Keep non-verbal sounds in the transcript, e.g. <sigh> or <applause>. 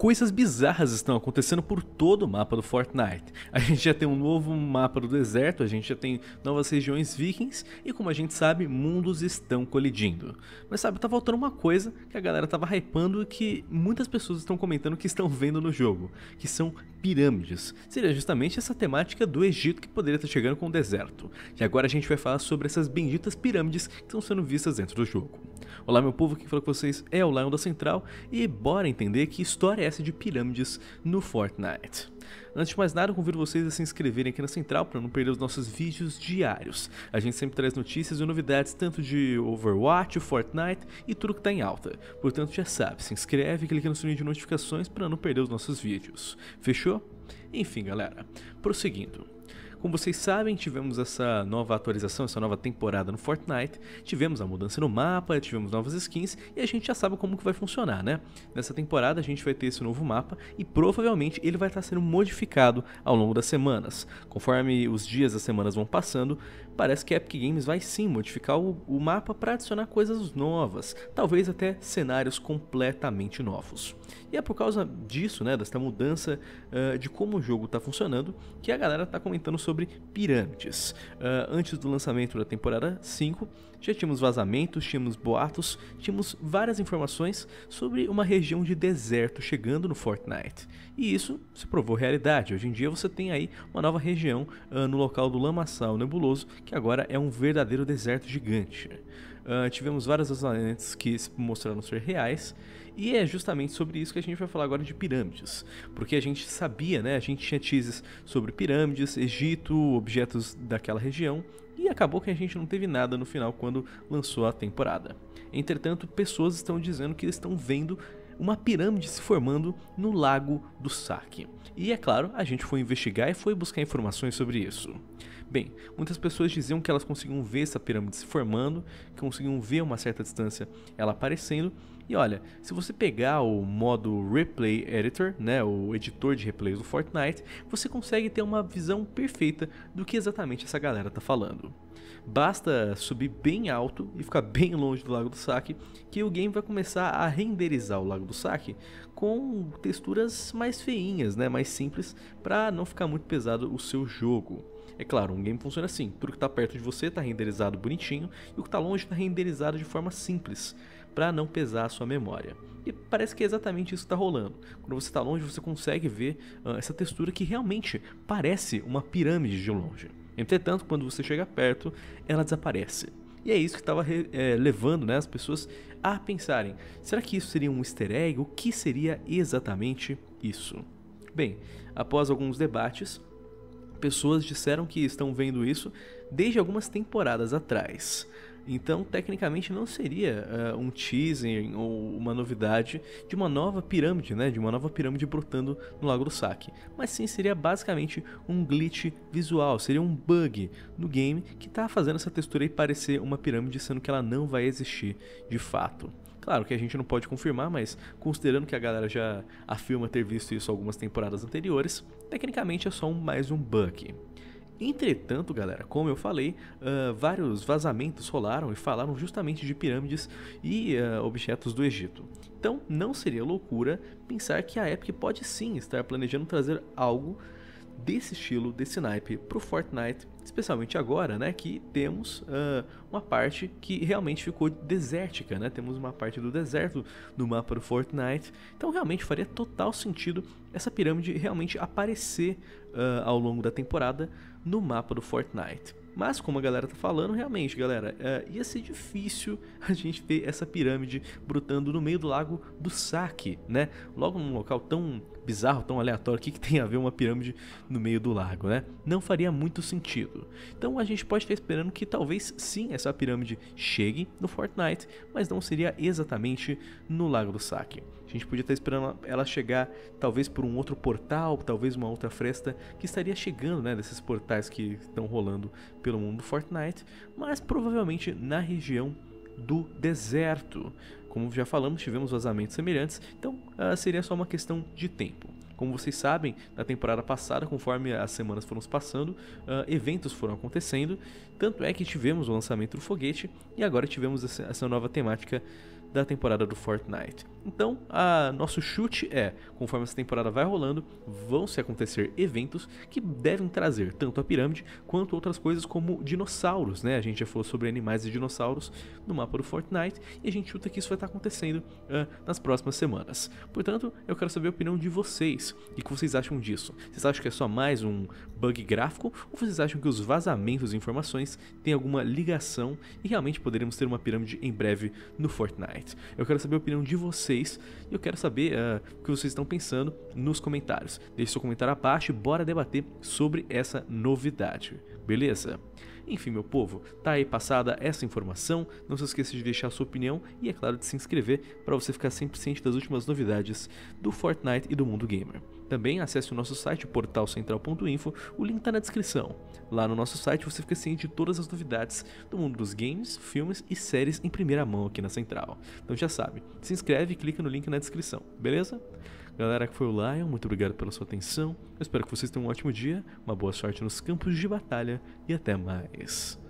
coisas bizarras estão acontecendo por todo o mapa do Fortnite. A gente já tem um novo mapa do deserto, a gente já tem novas regiões vikings e como a gente sabe, mundos estão colidindo. Mas sabe, tá faltando uma coisa que a galera tava hypando e que muitas pessoas estão comentando que estão vendo no jogo, que são pirâmides. Seria justamente essa temática do Egito que poderia estar chegando com o deserto. E agora a gente vai falar sobre essas benditas pirâmides que estão sendo vistas dentro do jogo. Olá meu povo, quem falou com vocês é o Lion da Central e bora entender que história é espécie de pirâmides no Fortnite. Antes de mais nada, convido vocês a se inscreverem aqui na Central para não perder os nossos vídeos diários. A gente sempre traz notícias e novidades tanto de Overwatch, Fortnite e tudo que está em alta. Portanto, já sabe, se inscreve e clica no sininho de notificações para não perder os nossos vídeos. Fechou? Enfim, galera, prosseguindo. Como vocês sabem, tivemos essa nova atualização, essa nova temporada no Fortnite, tivemos a mudança no mapa, tivemos novas skins e a gente já sabe como que vai funcionar, né? Nessa temporada a gente vai ter esse novo mapa e provavelmente ele vai estar sendo modificado ao longo das semanas. Conforme os dias das semanas vão passando, parece que a Epic Games vai sim modificar o, o mapa para adicionar coisas novas, talvez até cenários completamente novos. E é por causa disso, né, desta mudança uh, de como o jogo está funcionando, que a galera está comentando sobre sobre pirâmides. Uh, ah, antes do lançamento da temporada 5, já tínhamos vazamentos, tínhamos boatos, tínhamos várias informações sobre uma região de deserto chegando no Fortnite. E isso se provou realidade. Hoje em dia você tem aí uma nova região uh, no local do Lamaçal Nebuloso, que agora é um verdadeiro deserto gigante. Uh, tivemos várias vazamentos que se mostraram ser reais, e é justamente sobre isso que a gente vai falar agora de pirâmides. Porque a gente sabia, né? A gente tinha teases sobre pirâmides, Egito, objetos daquela região, e acabou que a gente não teve nada no final quando lançou a temporada. Entretanto, pessoas estão dizendo que estão vendo uma pirâmide se formando no Lago do Saque. E é claro, a gente foi investigar e foi buscar informações sobre isso. Bem, muitas pessoas diziam que elas conseguiam ver essa pirâmide se formando, que conseguiam ver uma certa distância ela aparecendo. E olha, se você pegar o modo Replay Editor, né, o editor de replays do Fortnite, você consegue ter uma visão perfeita do que exatamente essa galera tá falando. Basta subir bem alto e ficar <laughs> bem longe do Lago do Saque que o game vai começar a renderizar o Lago do Saque com texturas mais feinhas, né, mais simples, para não ficar muito pesado o seu jogo. É claro, um game funciona assim: tudo que está perto de você está renderizado bonitinho e o que está longe está renderizado de forma simples, para não pesar a sua memória. E parece que é exatamente isso que está rolando. Quando você está longe, você consegue ver uh, essa textura que realmente parece uma pirâmide de longe. Entretanto, quando você chega perto, ela desaparece. E é isso que estava é, levando né, as pessoas a pensarem: será que isso seria um easter egg? O que seria exatamente isso? Bem, após alguns debates, pessoas disseram que estão vendo isso desde algumas temporadas atrás. Então, tecnicamente, não seria uh, um teasing ou uma novidade de uma nova pirâmide, né? De uma nova pirâmide brotando no Lago do Saque. Mas sim, seria basicamente um glitch visual, seria um bug no game que está fazendo essa textura parecer uma pirâmide, sendo que ela não vai existir de fato. Claro que a gente não pode confirmar, mas considerando que a galera já afirma ter visto isso algumas temporadas anteriores, tecnicamente é só um, mais um bug. Entretanto, galera, como eu falei, uh, vários vazamentos rolaram e falaram justamente de pirâmides e uh, objetos do Egito. Então, não seria loucura pensar que a Epic pode sim estar planejando trazer algo desse estilo, desse naipe para o Fortnite, especialmente agora, né, que temos uh, uma parte que realmente ficou desértica, né? Temos uma parte do deserto no mapa do Fortnite. Então realmente faria total sentido essa pirâmide realmente aparecer uh, ao longo da temporada no mapa do Fortnite. Mas, como a galera tá falando, realmente, galera, é, ia ser difícil <laughs> a gente ver essa pirâmide brotando no meio do lago do saque, né? Logo num local tão bizarro, tão aleatório, o que, que tem a ver uma pirâmide no meio do lago, né? Não faria muito sentido. Então a gente pode estar esperando que talvez sim essa pirâmide chegue no Fortnite, mas não seria exatamente no Lago do Saque. A gente podia estar esperando ela chegar talvez por um outro portal, talvez uma outra fresta que estaria chegando, né? Desses portais que estão rolando pelo mundo do Fortnite, mas provavelmente na região do deserto. Como já falamos, tivemos vazamentos semelhantes, então uh, seria só uma questão de tempo. Como vocês sabem, na temporada passada, conforme as semanas foram se passando, uh, eventos foram acontecendo, tanto é que tivemos o lançamento do foguete e agora tivemos essa nova temática da temporada do Fortnite. Então, a nosso chute é, conforme essa temporada vai rolando, vão se acontecer eventos que devem trazer tanto a pirâmide quanto outras coisas como dinossauros, né? A gente já falou sobre animais e dinossauros no mapa do Fortnite e a gente chuta que isso vai estar acontecendo uh, nas próximas semanas. Portanto, eu quero saber a opinião de vocês. e O que vocês acham disso? Vocês acham que é só mais um bug gráfico ou vocês acham que os vazamentos de informações têm alguma ligação e realmente poderemos ter uma pirâmide em breve no Fortnite? Eu quero saber a opinião de vocês e eu quero saber uh, o que vocês estão pensando nos comentários. Deixe seu comentário abaixo e bora debater sobre essa novidade, beleza? Enfim, meu povo, tá aí passada essa informação. Não se esqueça de deixar sua opinião e, é claro, de se inscrever para você ficar sempre ciente das últimas novidades do Fortnite e do mundo gamer. Também acesse o nosso site portalcentral.info, o link está na descrição. Lá no nosso site você fica ciente de todas as novidades do mundo dos games, filmes e séries em primeira mão aqui na Central. Então já sabe, se inscreve e clica no link na descrição, beleza? Galera que foi o Lion, muito obrigado pela sua atenção. Eu espero que vocês tenham um ótimo dia, uma boa sorte nos campos de batalha e até mais.